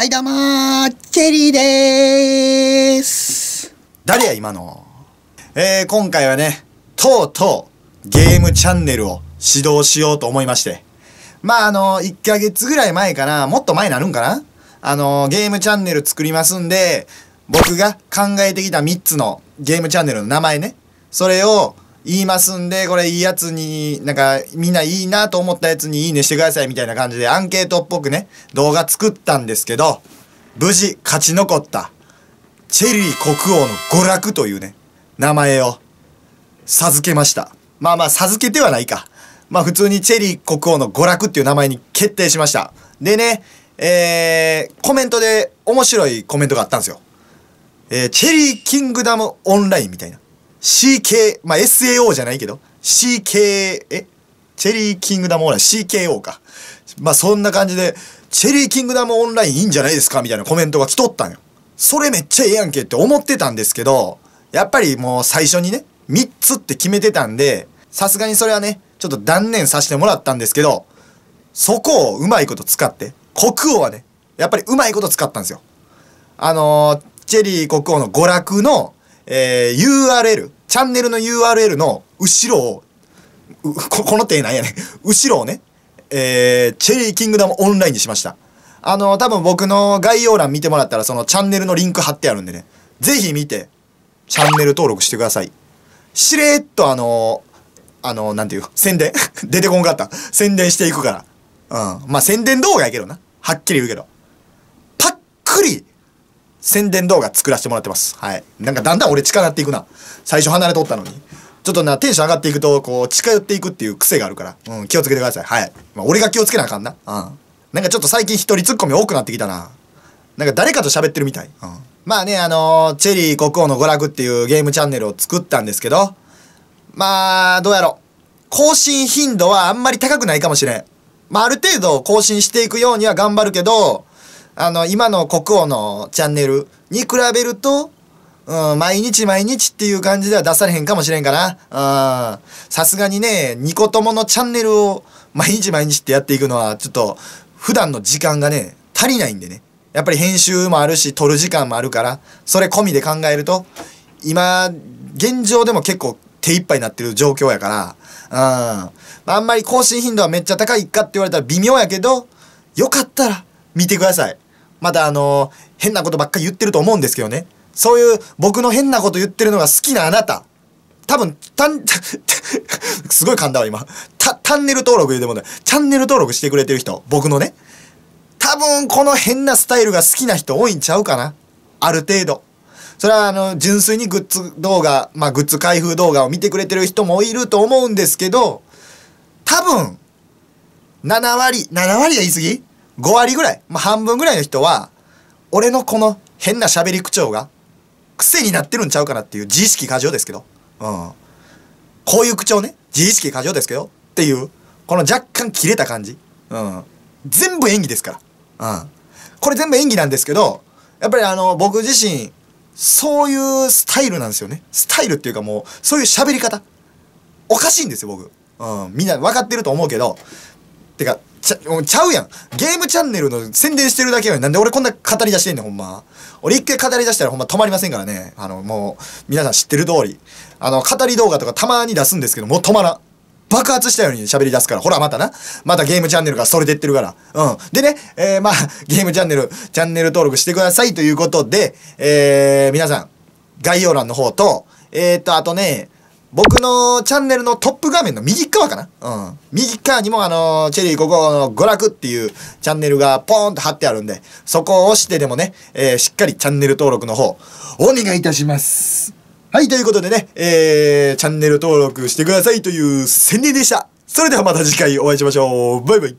はい、どうもチェリーでーす。誰や、今の。えー、今回はね、とうとう、ゲームチャンネルを指導しようと思いまして。まあ、あの、1ヶ月ぐらい前かな、もっと前になるんかなあの、ゲームチャンネル作りますんで、僕が考えてきた3つのゲームチャンネルの名前ね。それを、言いますんで、これいいやつに、なんかみんないいなと思ったやつにいいねしてくださいみたいな感じでアンケートっぽくね、動画作ったんですけど、無事勝ち残ったチェリー国王の娯楽というね、名前を授けました。まあまあ授けてはないか。まあ普通にチェリー国王の娯楽っていう名前に決定しました。でね、えー、コメントで面白いコメントがあったんですよ。えー、チェリーキングダムオンラインみたいな。CK、まあ、SAO じゃないけど、CK、えチェリーキングダムオンライン、CKO か。まあ、そんな感じで、チェリーキングダムオンラインいいんじゃないですかみたいなコメントが来とったんよ。それめっちゃええやんけって思ってたんですけど、やっぱりもう最初にね、3つって決めてたんで、さすがにそれはね、ちょっと断念させてもらったんですけど、そこをうまいこと使って、国王はね、やっぱりうまいこと使ったんですよ。あのー、チェリー国王の娯楽の、えー、URL、チャンネルの URL の後ろを、ここの手なんやね。後ろをね、えー、チェリーキングダムオンラインにしました。あの多分僕の概要欄見てもらったら、そのチャンネルのリンク貼ってあるんでね、ぜひ見て、チャンネル登録してください。しれっとあのあのなんていう、宣伝 出てこんかった。宣伝していくから。うん。まあ、宣伝動画やけどな。はっきり言うけど。ぱっくり、宣伝動画作らせてもらってます。はい。なんかだんだん俺近寄っていくな。最初離れとったのに。ちょっとな、テンション上がっていくと、こう、近寄っていくっていう癖があるから、うん、気をつけてください。はい。まあ、俺が気をつけなあかんな。うん。なんかちょっと最近一人ツッコミ多くなってきたな。なんか誰かと喋ってるみたい。うん。まあね、あのー、チェリー国王の娯楽っていうゲームチャンネルを作ったんですけど、まあ、どうやろう。更新頻度はあんまり高くないかもしれん。まあ、ある程度更新していくようには頑張るけど、あの、今の国王のチャンネルに比べると、うん、毎日毎日っていう感じでは出されへんかもしれんかな。さすがにね、2個とものチャンネルを毎日毎日ってやっていくのは、ちょっと、普段の時間がね、足りないんでね。やっぱり編集もあるし、撮る時間もあるから、それ込みで考えると、今、現状でも結構手一杯になってる状況やから、うん。あんまり更新頻度はめっちゃ高いかって言われたら微妙やけど、よかったら見てください。まだあの、変なことばっかり言ってると思うんですけどね。そういう僕の変なこと言ってるのが好きなあなた。多分、たん、すごい噛んだわ今。た、チャンネル登録言うてもね、チャンネル登録してくれてる人、僕のね。多分この変なスタイルが好きな人多いんちゃうかな。ある程度。それはあの、純粋にグッズ動画、まあグッズ開封動画を見てくれてる人もいると思うんですけど、多分、7割、7割は言い過ぎ5割ぐらい、まあ、半分ぐらいの人は、俺のこの変な喋り口調が、癖になってるんちゃうかなっていう自意識過剰ですけど、うん。こういう口調ね、自意識過剰ですけど、っていう、この若干切れた感じ。うん。全部演技ですから。うん。これ全部演技なんですけど、やっぱりあの、僕自身、そういうスタイルなんですよね。スタイルっていうかもう、そういう喋り方。おかしいんですよ、僕。うん。みんな分かってると思うけど、てか、ちゃ、ちゃうやん。ゲームチャンネルの宣伝してるだけやん。なんで俺こんな語り出してんねん、ほんま。俺一回語り出したらほんま止まりませんからね。あの、もう、皆さん知ってる通り。あの、語り動画とかたまに出すんですけど、もう止まらん。爆発したように喋り出すから。ほら、またな。またゲームチャンネルがそれてってるから。うん。でね、えー、まあ、ゲームチャンネル、チャンネル登録してくださいということで、えー、皆さん、概要欄の方と、えーと、あとね、僕のチャンネルのトップ画面の右側かなうん。右側にもあのチェリーここの娯楽っていうチャンネルがポーンと貼ってあるんで、そこを押してでもね、えー、しっかりチャンネル登録の方、お願いいたします。はい、ということでね、えー、チャンネル登録してくださいという宣伝でした。それではまた次回お会いしましょう。バイバイ。